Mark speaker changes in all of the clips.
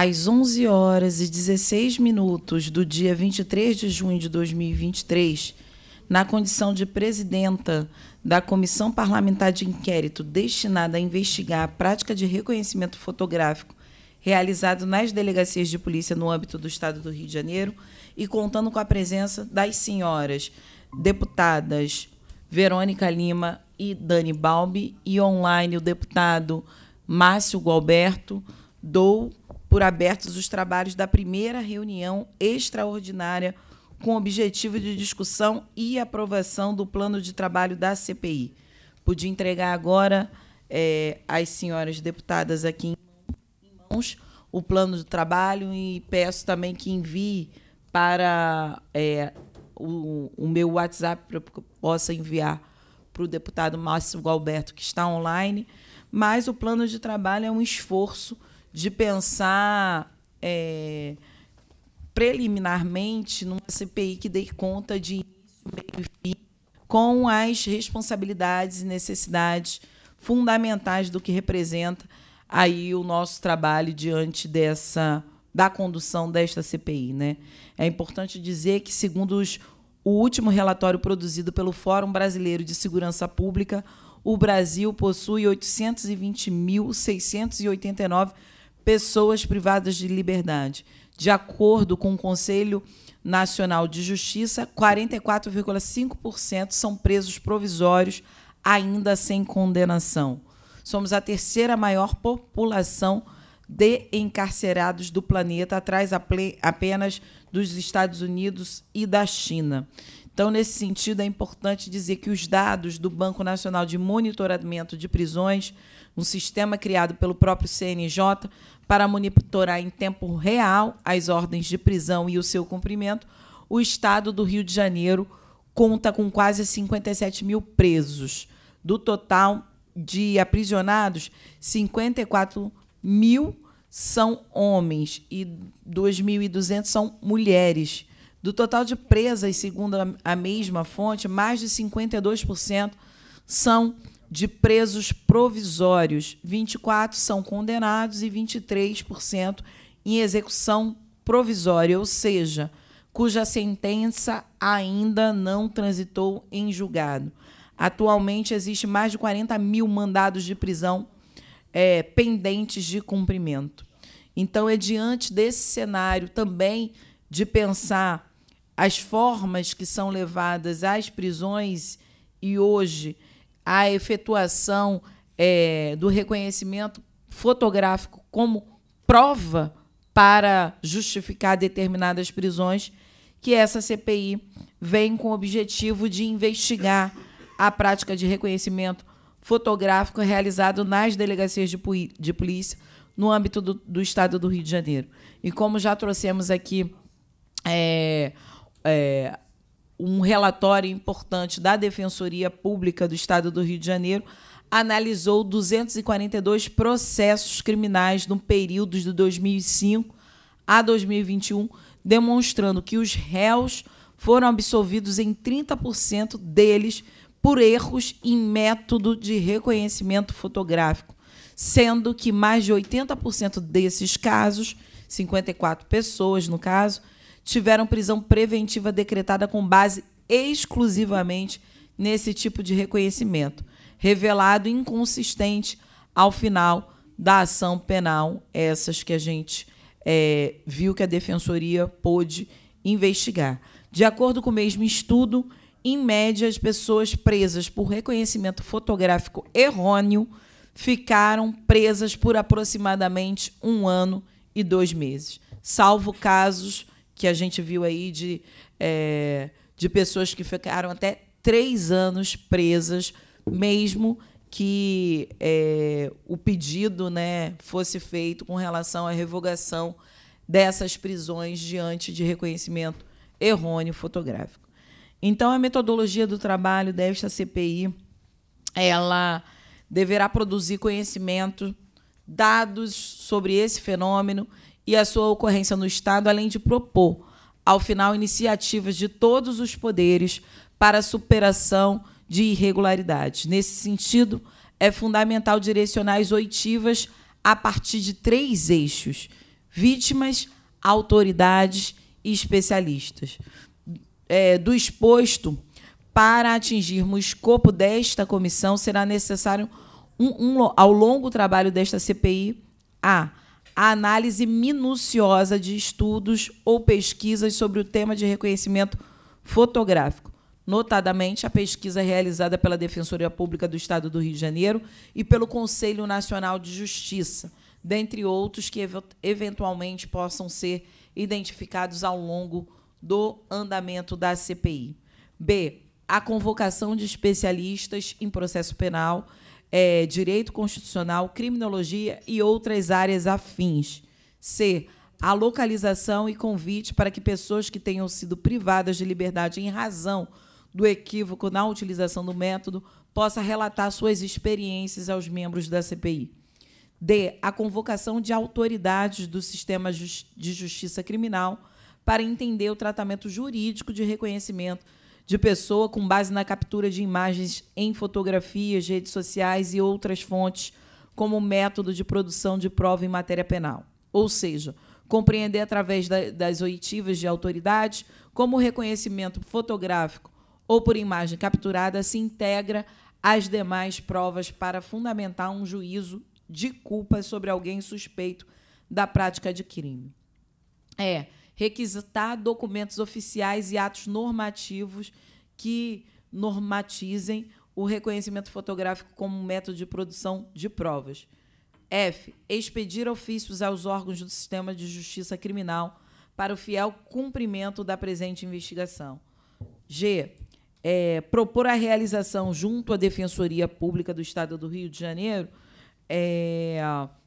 Speaker 1: às 11 horas e 16 minutos do dia 23 de junho de 2023, na condição de presidenta da Comissão Parlamentar de Inquérito destinada a investigar a prática de reconhecimento fotográfico realizado nas delegacias de polícia no âmbito do Estado do Rio de Janeiro e contando com a presença das senhoras deputadas Verônica Lima e Dani Balbi e online o deputado Márcio Gualberto. Dou por abertos os trabalhos da primeira reunião extraordinária com objetivo de discussão e aprovação do plano de trabalho da CPI. Pude entregar agora é, às senhoras deputadas aqui em mãos o plano de trabalho e peço também que envie para é, o, o, meu WhatsApp para que eu possa enviar para o deputado Márcio Galberto, que está online. Mas o plano de trabalho é um esforço de pensar é, preliminarmente numa CPI que dê conta de início, meio e fim, com as responsabilidades e necessidades fundamentais do que representa aí o nosso trabalho diante dessa da condução desta CPI, né? É importante dizer que segundo os, o último relatório produzido pelo Fórum Brasileiro de Segurança Pública, o Brasil possui 820.689 pessoas privadas de liberdade. De acordo com o Conselho Nacional de Justiça, 44,5% são presos provisórios, ainda sem condenação. Somos a terceira maior população de encarcerados do planeta, atrás apenas dos Estados Unidos e da China. Então, nesse sentido, é importante dizer que os dados do Banco Nacional de Monitoramento de Prisões, um sistema criado pelo próprio CNJ para monitorar em tempo real as ordens de prisão e o seu cumprimento, o Estado do Rio de Janeiro conta com quase 57 mil presos. Do total de aprisionados, 54 mil são homens e 2.200 são mulheres. Do total de presas, segundo a mesma fonte, mais de 52% são de presos provisórios, 24 são condenados e 23% em execução provisória, ou seja, cuja sentença ainda não transitou em julgado. Atualmente existe mais de 40 mil mandados de prisão é, pendentes de cumprimento. Então, é diante desse cenário também de pensar as formas que são levadas às prisões e hoje a efetuação é, do reconhecimento fotográfico como prova para justificar determinadas prisões, que essa CPI vem com o objetivo de investigar a prática de reconhecimento fotográfico realizado nas delegacias de, de polícia no âmbito do, do, Estado do Rio de Janeiro. E como já trouxemos aqui é, é, um relatório importante da Defensoria Pública do Estado do Rio de Janeiro analisou 242 processos criminais no período de 2005 a 2021, demonstrando que os réus foram absolvidos em 30% deles por erros em método de reconhecimento fotográfico, sendo que mais de 80% desses casos, 54 pessoas no caso, tiveram prisão preventiva decretada com base exclusivamente nesse tipo de reconhecimento, revelado inconsistente ao final da ação penal, essas que a gente é, viu que a defensoria pôde investigar. De acordo com o mesmo estudo, em média, as pessoas presas por reconhecimento fotográfico errôneo ficaram presas por aproximadamente um ano e dois meses, salvo casos que a gente viu aí de, é, de pessoas que ficaram até três anos presas, mesmo que é, o pedido né, fosse feito com relação à revogação dessas prisões diante de reconhecimento errôneo fotográfico. Então, a metodologia do trabalho desta CPI, ela deverá produzir conhecimento, dados sobre esse fenômeno e a sua ocorrência no Estado, além de propor, ao final, iniciativas de todos os poderes para a superação de irregularidades. Nesse sentido, é fundamental direcionar as oitivas a partir de três eixos: vítimas, autoridades e especialistas. É, do exposto, para atingirmos o escopo desta comissão, será necessário, um, um, ao longo do trabalho desta CPI, a a análise minuciosa de estudos ou pesquisas sobre o tema de reconhecimento fotográfico, notadamente a pesquisa realizada pela Defensoria Pública do Estado do Rio de Janeiro e pelo Conselho Nacional de Justiça, dentre outros que eventualmente possam ser identificados ao longo do andamento da CPI. B. A convocação de especialistas em processo penal é, direito constitucional, criminologia e outras áreas afins. C. A localização e convite para que pessoas que tenham sido privadas de liberdade em razão do equívoco na utilização do método possa relatar suas experiências aos membros da CPI. D. A convocação de autoridades do sistema de justiça criminal para entender o tratamento jurídico de reconhecimento de pessoa com base na captura de imagens em fotografias, redes sociais e outras fontes como método de produção de prova em matéria penal. Ou seja, compreender através da, das oitivas de autoridades como o reconhecimento fotográfico ou por imagem capturada se integra às demais provas para fundamentar um juízo de culpa sobre alguém suspeito da prática de crime. É, requisitar documentos oficiais e atos normativos que normatizem o reconhecimento fotográfico como método de produção de provas. F. Expedir ofícios aos órgãos do sistema de justiça criminal para o fiel cumprimento da presente investigação. G. É, propor a realização junto à Defensoria Pública do Estado do Rio de Janeiro é,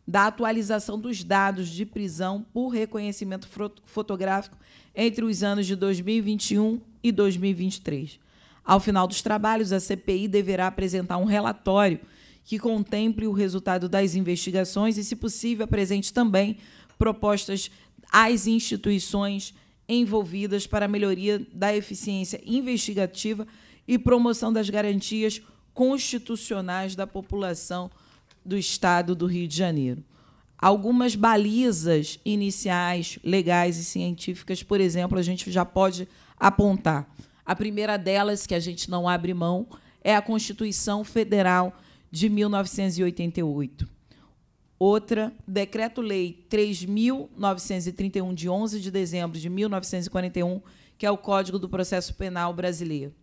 Speaker 1: da atualização dos dados de prisão por reconhecimento fotográfico entre os anos de 2021 e 2023. Ao final dos trabalhos, a CPI deverá apresentar um relatório que contemple o resultado das investigações e, se possível, apresente também propostas às instituições envolvidas para a melhoria da eficiência investigativa e promoção das garantias constitucionais da população do estado do Rio de Janeiro. Algumas balizas iniciais, legais e científicas, por exemplo, a gente já pode apontar. A primeira delas, que a gente não abre mão, é a Constituição Federal de 1988. Outra, Decreto-Lei 3.931, de 11 de dezembro de 1941, que é o Código do Processo Penal Brasileiro.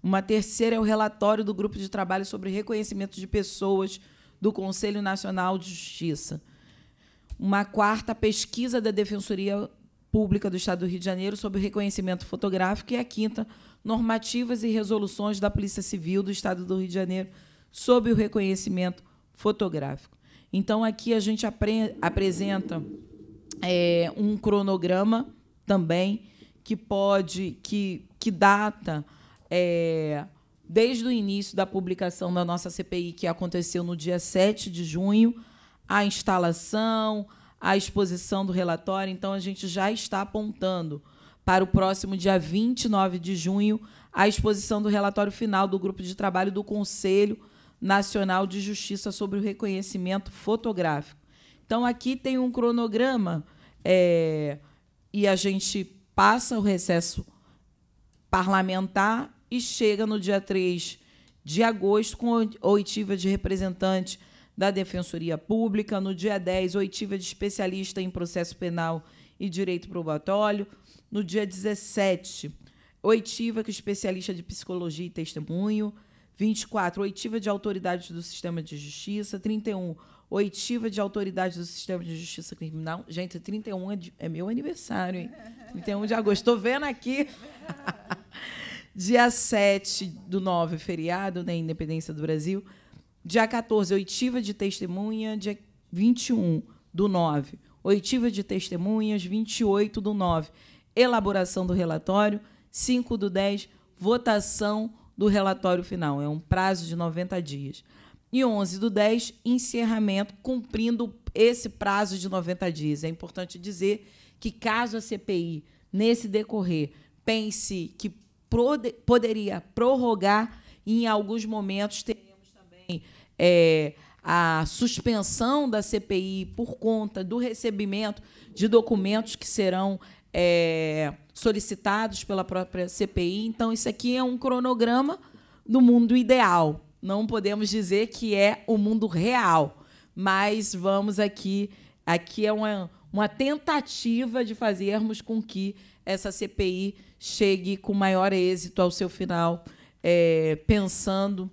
Speaker 1: Uma terceira é o relatório do Grupo de Trabalho sobre Reconhecimento de Pessoas do Conselho Nacional de Justiça. Uma quarta pesquisa da Defensoria Pública do Estado do Rio de Janeiro sobre o reconhecimento fotográfico. E a quinta, normativas e resoluções da Polícia Civil do Estado do Rio de Janeiro sobre o reconhecimento fotográfico. Então, aqui a gente apre apresenta é, um cronograma também que pode, que, que data. É, desde o início da publicação da nossa CPI, que aconteceu no dia 7 de junho, a instalação, a exposição do relatório. Então, a gente já está apontando para o próximo dia 29 de junho a exposição do relatório final do grupo de trabalho do Conselho Nacional de Justiça sobre o reconhecimento fotográfico. Então, aqui tem um cronograma é, e a gente passa o recesso parlamentar e chega no dia 3 de agosto com oitiva de representante da Defensoria Pública, no dia 10, oitiva de especialista em processo penal e direito probatório, no dia 17, oitiva com especialista de psicologia e testemunho, 24, oitiva de autoridade do sistema de justiça, 31, oitiva de autoridade do sistema de justiça criminal. Gente, 31 é, de, é meu aniversário, hein? 31 de agosto. Estou vendo aqui. Dia 7 do 9, feriado da né, Independência do Brasil. Dia 14, oitiva de testemunha. Dia 21 do 9, oitiva de testemunhas. 28 do 9, elaboração do relatório. 5 do 10, votação do relatório final. É um prazo de 90 dias. E 11 do 10, encerramento, cumprindo esse prazo de 90 dias. É importante dizer que, caso a CPI, nesse decorrer, pense que poderia prorrogar e, em alguns momentos, teremos também é, a suspensão da CPI por conta do recebimento de documentos que serão é, solicitados pela própria CPI. Então, isso aqui é um cronograma do mundo ideal. Não podemos dizer que é o mundo real, mas vamos aqui. Aqui é uma, uma tentativa de fazermos com que essa CPI chegue com maior êxito ao seu final, é, pensando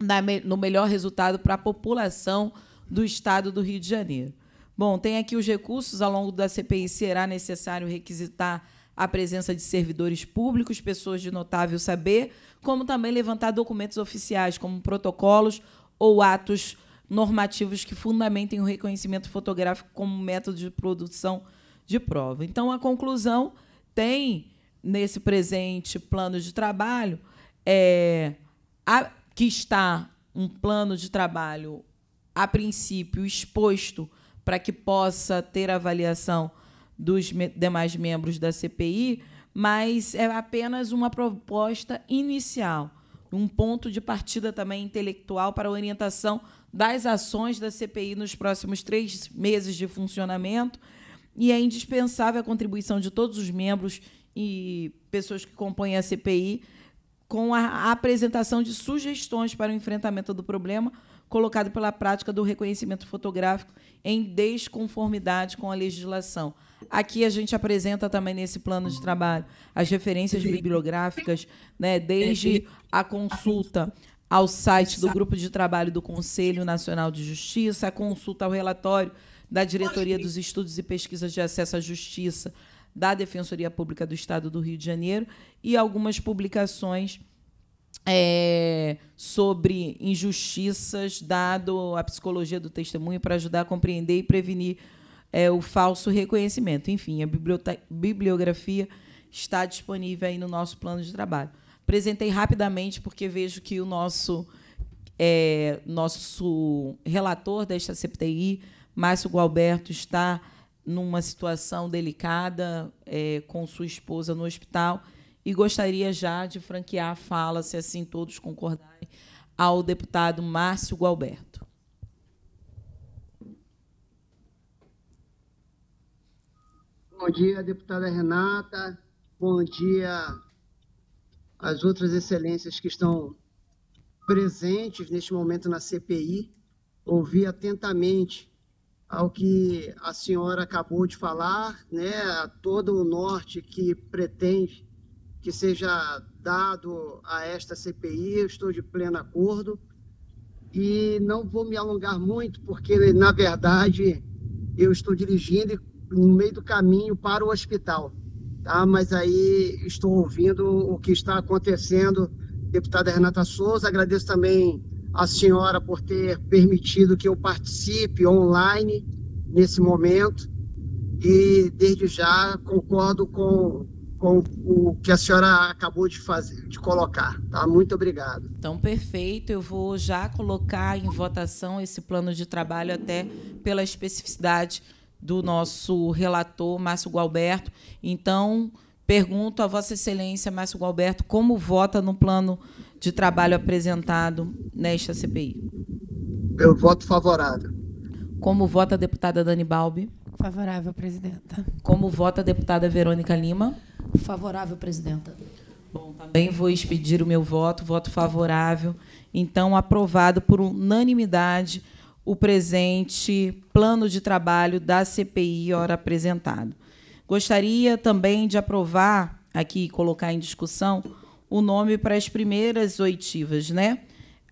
Speaker 1: na, no melhor resultado para a população do Estado do Rio de Janeiro. Bom, tem aqui os recursos. Ao longo da CPI será necessário requisitar a presença de servidores públicos, pessoas de notável saber, como também levantar documentos oficiais, como protocolos ou atos normativos que fundamentem o reconhecimento fotográfico como método de produção de prova. Então, a conclusão tem nesse presente plano de trabalho é, a, que está um plano de trabalho a princípio exposto para que possa ter avaliação dos me demais membros da CPI, mas é apenas uma proposta inicial, um ponto de partida também intelectual para a orientação das ações da CPI nos próximos três meses de funcionamento e é indispensável a contribuição de todos os membros e pessoas que compõem a CPI com a apresentação de sugestões para o enfrentamento do problema colocado pela prática do reconhecimento fotográfico em desconformidade com a legislação. Aqui a gente apresenta também nesse plano de trabalho as referências bibliográficas, né, desde a consulta ao site do Grupo de Trabalho do Conselho Nacional de Justiça, a consulta ao relatório da Diretoria dos Estudos e Pesquisas de Acesso à Justiça da Defensoria Pública do Estado do Rio de Janeiro e algumas publicações é, sobre injustiças dado a psicologia do testemunho para ajudar a compreender e prevenir é, o falso reconhecimento. Enfim, a bibliografia está disponível aí no nosso plano de trabalho. Apresentei rapidamente porque vejo que o nosso é, nosso relator desta CPTI Márcio Gualberto está numa situação delicada é, com sua esposa no hospital e gostaria já de franquear a fala, se assim todos concordarem, ao deputado Márcio Gualberto.
Speaker 2: Bom dia, deputada Renata. Bom dia às outras excelências que estão presentes neste momento na CPI. Ouvi atentamente ao que a senhora acabou de falar, né, a todo o norte que pretende que seja dado a esta CPI, eu estou de pleno acordo e não vou me alongar muito, porque na verdade eu estou dirigindo no meio do caminho para o hospital, tá? Mas aí estou ouvindo o que está acontecendo, deputada Renata Souza, agradeço também a senhora por ter permitido que eu participe online nesse momento e desde já concordo com, com o que a senhora acabou de fazer, de colocar. Tá? Muito
Speaker 1: obrigado. Então, perfeito. Eu vou já colocar em votação esse plano de trabalho até pela especificidade do nosso relator, Márcio Gualberto. Então, pergunto a Vossa Excelência, Márcio Gualberto, como vota no plano de trabalho apresentado nesta CPI? Eu voto favorável. Como vota a deputada Dani Balbi? Favorável,
Speaker 3: presidenta.
Speaker 1: Como vota a deputada Verônica Lima?
Speaker 3: Favorável, presidenta.
Speaker 1: Bom, também vou expedir o meu voto, voto favorável. Então, aprovado por unanimidade o presente plano de trabalho da CPI, ora apresentado. Gostaria também de aprovar aqui e colocar em discussão o nome para as primeiras oitivas, né?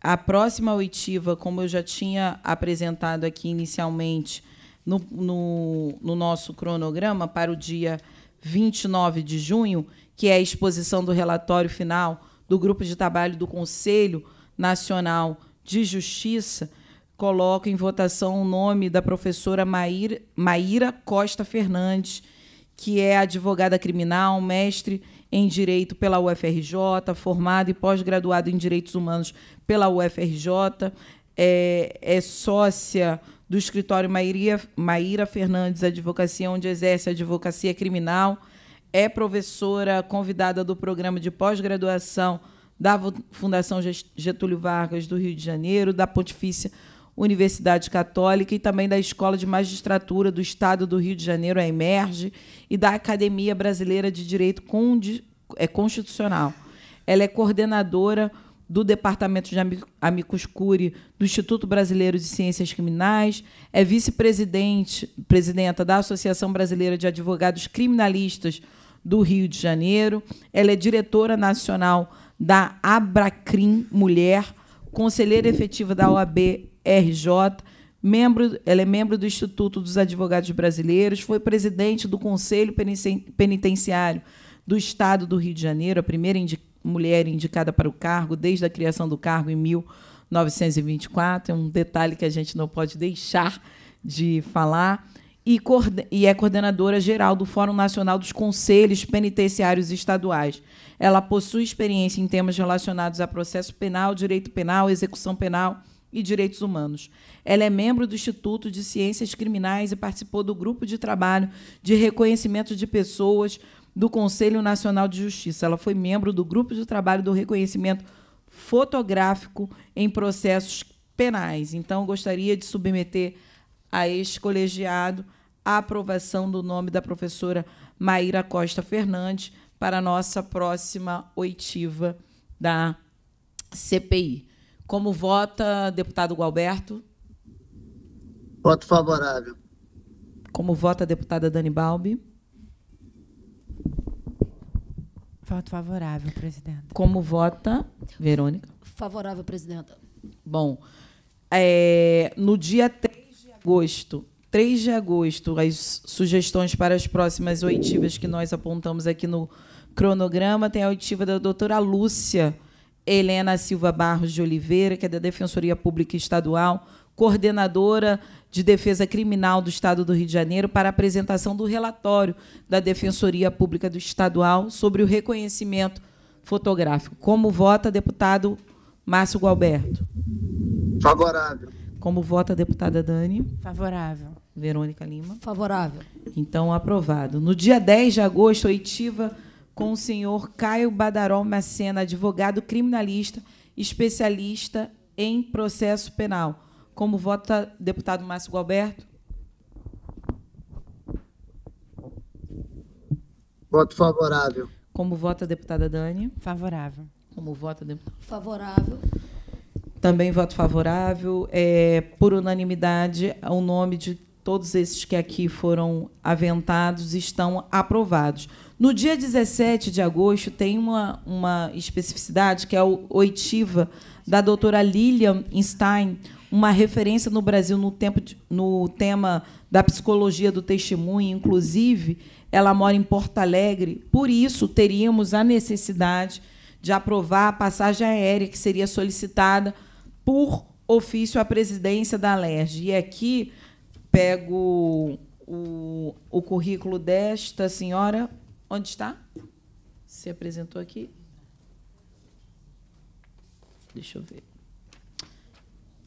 Speaker 1: A próxima oitiva, como eu já tinha apresentado aqui inicialmente no, no, no nosso cronograma, para o dia 29 de junho, que é a exposição do relatório final do grupo de trabalho do Conselho Nacional de Justiça, coloca em votação o nome da professora Maíra, Maíra Costa Fernandes, que é advogada criminal, mestre em Direito pela UFRJ, formada e pós graduada em Direitos Humanos pela UFRJ, é, é sócia do escritório Maíra, Maíra Fernandes Advocacia, onde exerce advocacia criminal, é professora convidada do programa de pós-graduação da Fundação Getúlio Vargas do Rio de Janeiro, da Pontifícia Universidade Católica e também da Escola de Magistratura do Estado do Rio de Janeiro, a Emerge, e da Academia Brasileira de Direito é, Constitucional. Ela é coordenadora do Departamento de Amicus Curi do Instituto Brasileiro de Ciências Criminais, é vice-presidente, presidenta da Associação Brasileira de Advogados Criminalistas do Rio de Janeiro. Ela é diretora nacional da Abracrim Mulher, conselheira efetiva da OAB RJ, membro, ela é membro do Instituto dos Advogados Brasileiros, foi presidente do Conselho Penitenciário do Estado do Rio de Janeiro, a primeira indi mulher indicada para o cargo desde a criação do cargo em 1924. É um detalhe que a gente não pode deixar de falar. E, e é coordenadora geral do Fórum Nacional dos Conselhos Penitenciários Estaduais. Ela possui experiência em temas relacionados a processo penal, direito penal, execução penal e Direitos Humanos. Ela é membro do Instituto de Ciências Criminais e participou do grupo de trabalho de reconhecimento de pessoas do Conselho Nacional de Justiça. Ela foi membro do grupo de trabalho do reconhecimento fotográfico em processos penais. Então, gostaria de submeter a este colegiado a aprovação do nome da professora Maíra Costa Fernandes para a nossa próxima oitiva da CPI. Como vota deputado Gualberto?
Speaker 2: Voto favorável.
Speaker 1: Como vota deputada Dani Balbi? Voto favorável, presidenta. Como vota Verônica?
Speaker 3: Favorável, presidenta.
Speaker 1: Bom, é, no dia 3 de agosto, 3 de agosto, as sugestões para as próximas oitivas que nós apontamos aqui no cronograma, tem a oitiva da doutora Lúcia, Helena Silva Barros de Oliveira, que é da Defensoria Pública Estadual, coordenadora de Defesa Criminal do Estado do Rio de Janeiro, para a apresentação do relatório da Defensoria Pública do Estadual sobre o reconhecimento fotográfico. Como vota, deputado Márcio Gualberto? Favorável. Como vota, deputada Dani?
Speaker 4: Favorável.
Speaker 1: Verônica Lima?
Speaker 4: Favorável.
Speaker 1: Então, aprovado. No dia 10 de agosto, oitiva com o senhor Caio Badaró Macena, advogado criminalista, especialista em processo penal. Como vota deputado Márcio Galberto? Voto favorável. Como vota a deputada Dani? Favorável. Como vota a deputada?
Speaker 3: Favorável.
Speaker 1: Também voto favorável. É, por unanimidade, o nome de Todos esses que aqui foram aventados estão aprovados. No dia 17 de agosto, tem uma, uma especificidade, que é a oitiva da doutora Lilian Stein, uma referência no Brasil no, tempo de, no tema da psicologia do testemunho, inclusive, ela mora em Porto Alegre, por isso teríamos a necessidade de aprovar a passagem aérea que seria solicitada por ofício à presidência da LERJ. E aqui pego o, o currículo desta senhora. Onde está? Se apresentou aqui. Deixa eu ver.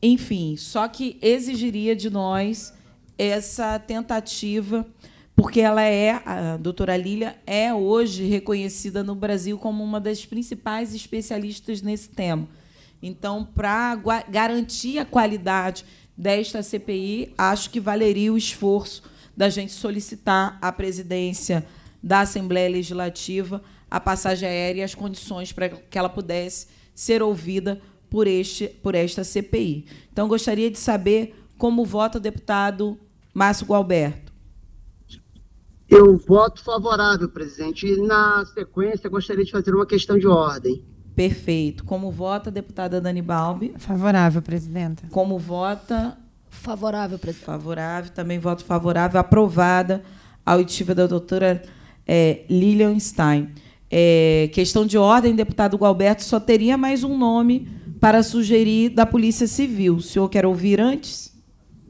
Speaker 1: Enfim, só que exigiria de nós essa tentativa, porque ela é, a doutora Lília é hoje reconhecida no Brasil como uma das principais especialistas nesse tema. Então, para garantir a qualidade desta CPI, acho que valeria o esforço da gente solicitar à presidência da Assembleia Legislativa a passagem aérea e as condições para que ela pudesse ser ouvida por, este, por esta CPI. Então, gostaria de saber como vota o deputado Márcio Gualberto. Eu voto favorável, presidente. E, na sequência, gostaria de fazer uma questão de ordem. Perfeito. Como vota a deputada Dani Balbi?
Speaker 4: Favorável, presidenta. Como
Speaker 1: vota? Favorável, presidente. Favorável, também voto favorável. Aprovada a auditiva da doutora é, Lilian Stein. É, questão de ordem, deputado Gualberto, só teria mais um nome para sugerir da Polícia Civil. O senhor quer ouvir antes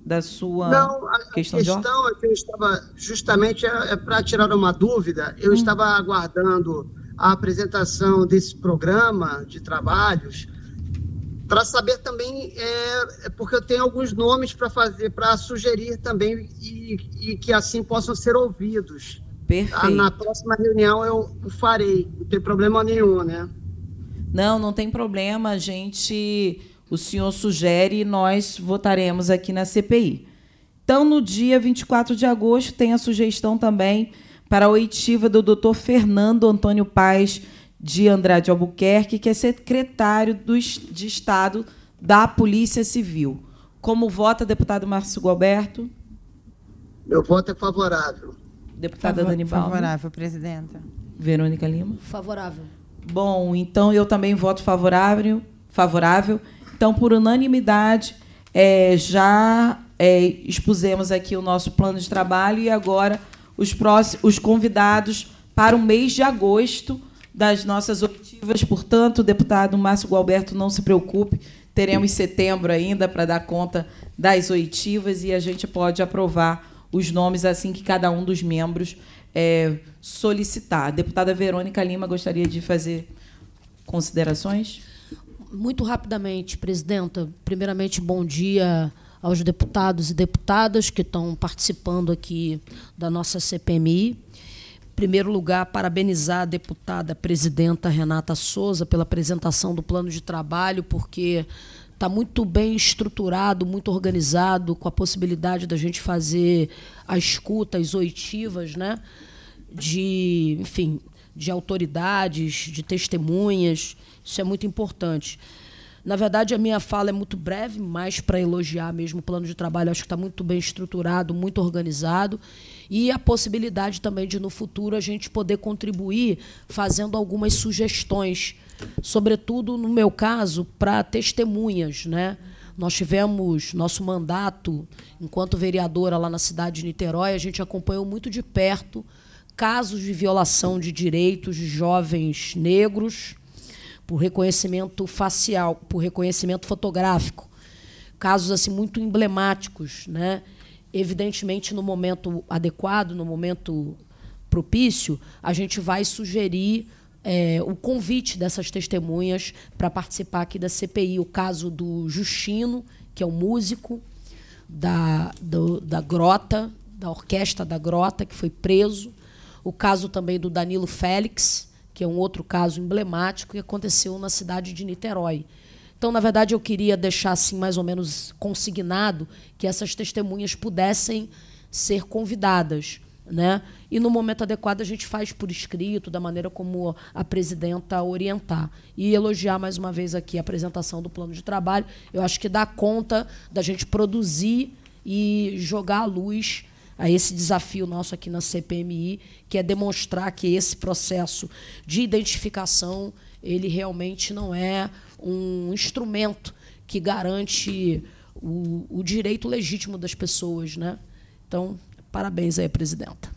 Speaker 1: da sua Não, a questão, questão de
Speaker 2: ordem? é que eu estava justamente é, é para tirar uma dúvida. Eu hum. estava aguardando a apresentação desse programa de trabalhos para saber também é, é, porque eu tenho alguns nomes para fazer para sugerir também e, e, que assim possam ser
Speaker 1: ouvidos ah, Perfeito. na próxima reunião eu farei não tem problema nenhum né não não tem problema a gente o senhor sugere e nós votaremos aqui na CPI então no dia 24 de agosto tem a sugestão também para a oitiva do Dr. Fernando Antônio Paz de Andrade Albuquerque, que é secretário do, de Estado da Polícia Civil. Como vota, deputado Márcio Gilberto? Meu voto é favorável. Deputada Favor, Dani Paulo. Favorável,
Speaker 4: presidenta.
Speaker 1: Verônica Lima?
Speaker 4: Favorável.
Speaker 1: Bom, então eu também voto favorável. favorável. Então, por unanimidade, é, já é, expusemos aqui o nosso plano de trabalho e agora os, próximos, os convidados para o mês de agosto das nossas oitivas. Portanto, deputado Márcio Gualberto, não se preocupe, teremos setembro ainda para dar conta das oitivas e a gente pode aprovar os nomes assim que cada um dos membros é, solicitar. A deputada Verônica Lima gostaria de fazer considerações? Muito rapidamente, presidenta. Primeiramente, bom
Speaker 3: dia aos deputados e deputadas que estão participando aqui da nossa CPMI. Em primeiro lugar, parabenizar a deputada presidenta Renata Souza pela apresentação do plano de trabalho, porque está muito bem estruturado, muito organizado, com a possibilidade da gente fazer a escuta, as oitivas, né? De, enfim, de autoridades, de testemunhas. Isso é muito importante. Na verdade, a minha fala é muito breve, mais para elogiar mesmo o plano de trabalho. Acho que está muito bem estruturado, muito organizado. E a possibilidade também de, no futuro, a gente poder contribuir fazendo algumas sugestões, sobretudo, no meu caso, para testemunhas. Né? Nós tivemos nosso mandato enquanto vereadora lá na cidade de Niterói, a gente acompanhou muito de perto casos de violação de direitos de jovens negros por reconhecimento facial, por reconhecimento fotográfico. Casos assim muito emblemáticos, né? Evidentemente no momento adequado, no momento propício, a gente vai sugerir é, o convite dessas testemunhas para participar aqui da CPI. O caso do Justino, que é o um músico da, do, da Grota, da orquestra da Grota, que foi preso. O caso também do Danilo Félix, que é um outro caso emblemático que aconteceu na cidade de Niterói. Então, na verdade, eu queria deixar assim mais ou menos consignado que essas testemunhas pudessem ser convidadas. Né? E no momento adequado a gente faz por escrito, da maneira como a presidenta orientar. E elogiar mais uma vez aqui a apresentação do plano de trabalho, eu acho que dá conta da gente produzir e jogar à luz a esse desafio nosso aqui na CPMI, que é demonstrar que esse processo de identificação ele realmente não é um instrumento que garante
Speaker 1: o, o direito legítimo das pessoas, né? Então, parabéns aí, presidenta.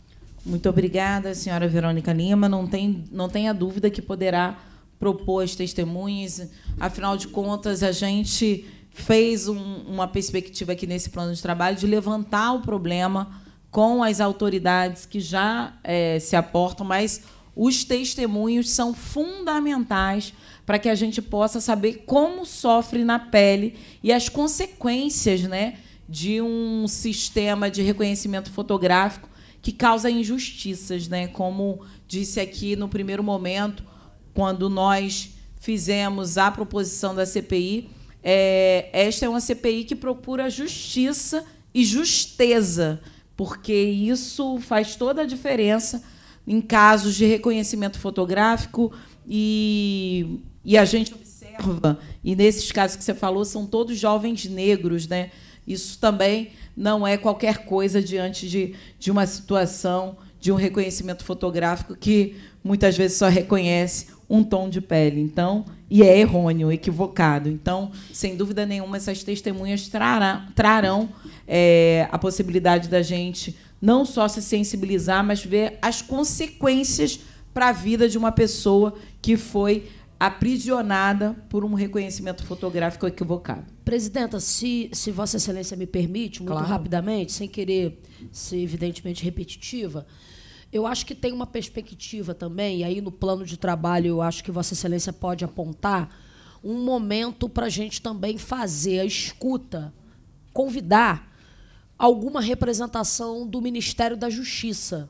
Speaker 1: Muito obrigada, senhora Verônica Lima. Não, tem, não tenha dúvida que poderá propor as testemunhas. Afinal de contas, a gente fez um, uma perspectiva aqui nesse plano de trabalho de levantar o problema com as autoridades que já é, se aportam, mas os testemunhos são fundamentais para que a gente possa saber como sofre na pele e as consequências né, de um sistema de reconhecimento fotográfico que causa injustiças, né? como disse aqui no primeiro momento, quando nós fizemos a proposição da CPI. É, esta é uma CPI que procura justiça e justeza porque isso faz toda a diferença em casos de reconhecimento fotográfico e, e a gente observa, e nesses casos que você falou, são todos jovens negros, né? Isso também não é qualquer coisa diante de, de uma situação de um reconhecimento fotográfico que muitas vezes só reconhece um tom de pele. Então, e é errôneo, equivocado. Então, sem dúvida nenhuma, essas testemunhas trarão é, a possibilidade da gente não só se sensibilizar, mas ver as consequências para a vida de uma pessoa que foi aprisionada por um reconhecimento fotográfico equivocado.
Speaker 3: Presidenta, se, se Vossa Excelência me permite, muito claro. rapidamente, sem querer ser evidentemente repetitiva, eu acho que tem uma perspectiva também, e aí no plano de trabalho eu acho que Vossa Excelência pode apontar um momento para a gente também fazer a escuta, convidar alguma representação do Ministério da Justiça.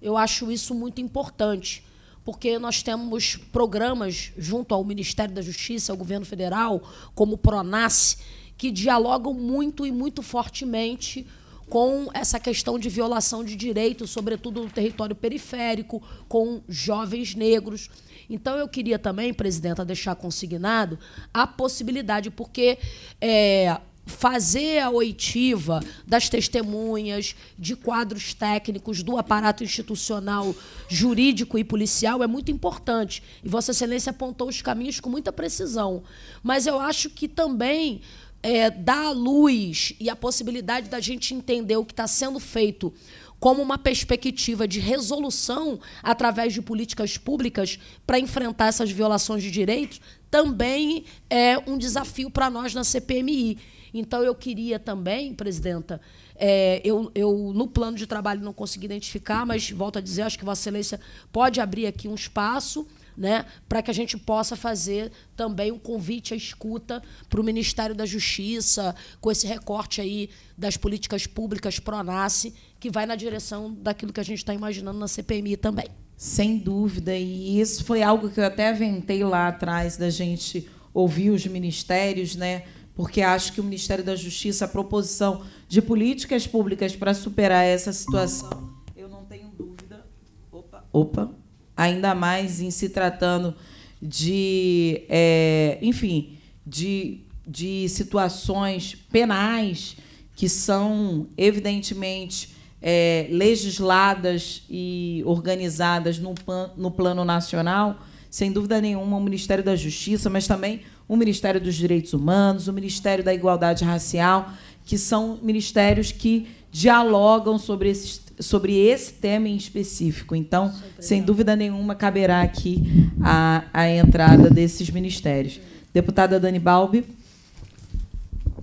Speaker 3: Eu acho isso muito importante, porque nós temos programas junto ao Ministério da Justiça, ao governo federal, como o Pronace, que dialogam muito e muito fortemente com essa questão de violação de direitos, sobretudo no território periférico, com jovens negros. Então, eu queria também, presidenta, deixar consignado a possibilidade, porque é, fazer a oitiva das testemunhas, de quadros técnicos, do aparato institucional, jurídico e policial é muito importante. E Vossa Excelência apontou os caminhos com muita precisão. Mas eu acho que também é, dá a luz e a possibilidade da gente entender o que está sendo feito como uma perspectiva de resolução através de políticas públicas para enfrentar essas violações de direitos, também é um desafio para nós na CPMI. Então, eu queria também, presidenta, é, eu, eu, no plano de trabalho não consegui identificar, mas volto a dizer, acho que Vossa Excelência pode abrir aqui um espaço né, para que a gente possa fazer também um convite à escuta para o Ministério da Justiça, com esse recorte aí das políticas públicas pró nasce que vai na direção daquilo que a gente está
Speaker 1: imaginando na CPMI também. Sem dúvida, e isso foi algo que eu até aventei lá atrás da gente ouvir os ministérios, né? porque acho que o Ministério da Justiça, a proposição de políticas públicas para superar essa situação, eu não tenho dúvida. Opa, opa, ainda mais em se tratando de, é, enfim, de, de situações penais que são evidentemente é, legisladas e organizadas no, pan, no plano nacional, sem dúvida nenhuma, o Ministério da Justiça, mas também o Ministério dos Direitos Humanos, o Ministério da Igualdade Racial, que são ministérios que dialogam sobre esses, sobre esse tema em específico. Então, é sem dúvida nenhuma, caberá aqui a, a entrada
Speaker 4: desses ministérios. Deputada Dani Balbi.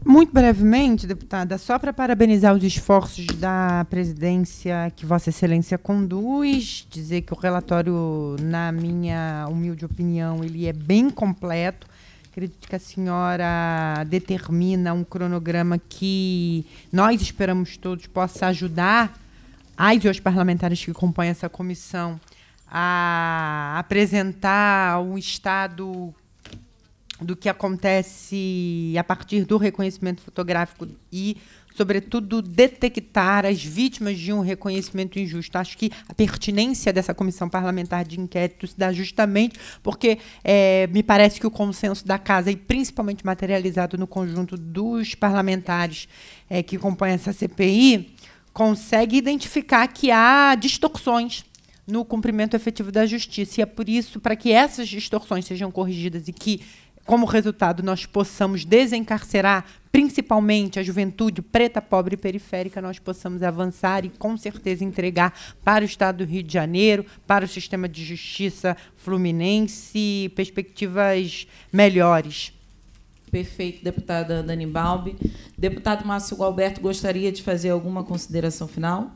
Speaker 4: Muito brevemente, deputada, só para parabenizar os esforços da presidência que Vossa Excelência conduz, dizer que o relatório, na minha humilde opinião, ele é bem completo. Acredito que a senhora determina um cronograma que nós esperamos todos possa ajudar as e os parlamentares que compõem essa comissão a apresentar um estado do que acontece a partir do reconhecimento fotográfico e, sobretudo, detectar as vítimas de um reconhecimento injusto. Acho que a pertinência dessa comissão parlamentar de inquérito se dá justamente porque é, me parece que o consenso da casa, e principalmente materializado no conjunto dos parlamentares é, que compõem essa CPI, consegue identificar que há distorções no cumprimento efetivo da justiça. E é por isso, para que essas distorções sejam corrigidas e que, como resultado, nós possamos desencarcerar principalmente a juventude preta, pobre e periférica, nós possamos avançar e, com certeza, entregar para o Estado do Rio de Janeiro, para o sistema de justiça fluminense, perspectivas melhores. Perfeito, deputada Dani Balbi. Deputado
Speaker 1: Márcio Galberto, gostaria de fazer alguma consideração final?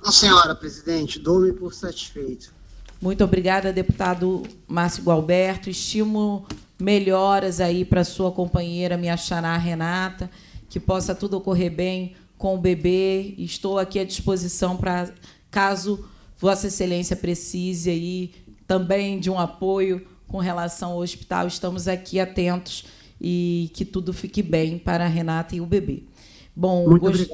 Speaker 2: Não, senhora presidente, dou-me por satisfeito.
Speaker 1: Muito obrigada, deputado Márcio Galberto. Estimo melhoras aí para sua companheira, minha xará Renata, que possa tudo ocorrer bem com o bebê. Estou aqui à disposição para caso Vossa Excelência precise aí também de um apoio com relação ao hospital. Estamos aqui atentos e que tudo fique bem para a Renata e o bebê. Bom, Muito gost...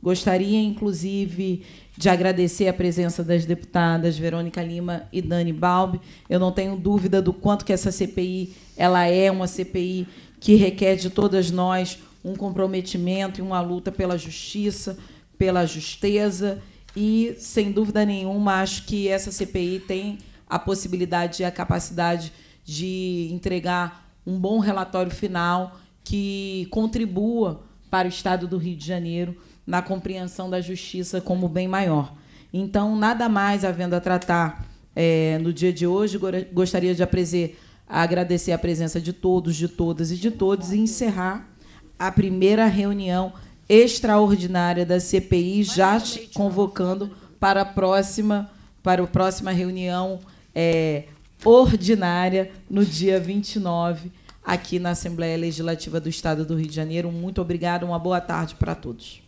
Speaker 1: gostaria, inclusive, de agradecer a presença das deputadas Verônica Lima e Dani Balbi. Eu não tenho dúvida do quanto que essa CPI ela é uma CPI que requer de todas nós um comprometimento e uma luta pela justiça, pela justeza e, sem dúvida nenhuma, acho que essa CPI tem a possibilidade e a capacidade de entregar um bom relatório final que contribua para o Estado do Rio de Janeiro na compreensão da justiça como bem maior. Então, nada mais havendo a tratar é, no dia de hoje, gostaria de agradecer a presença de todos, de todas e de todos e encerrar a primeira reunião extraordinária da CPI, já convocando para a próxima, para a próxima reunião é, ordinária no dia 29, aqui na Assembleia Legislativa do Estado do Rio de Janeiro. Muito obrigada, uma boa tarde para todos.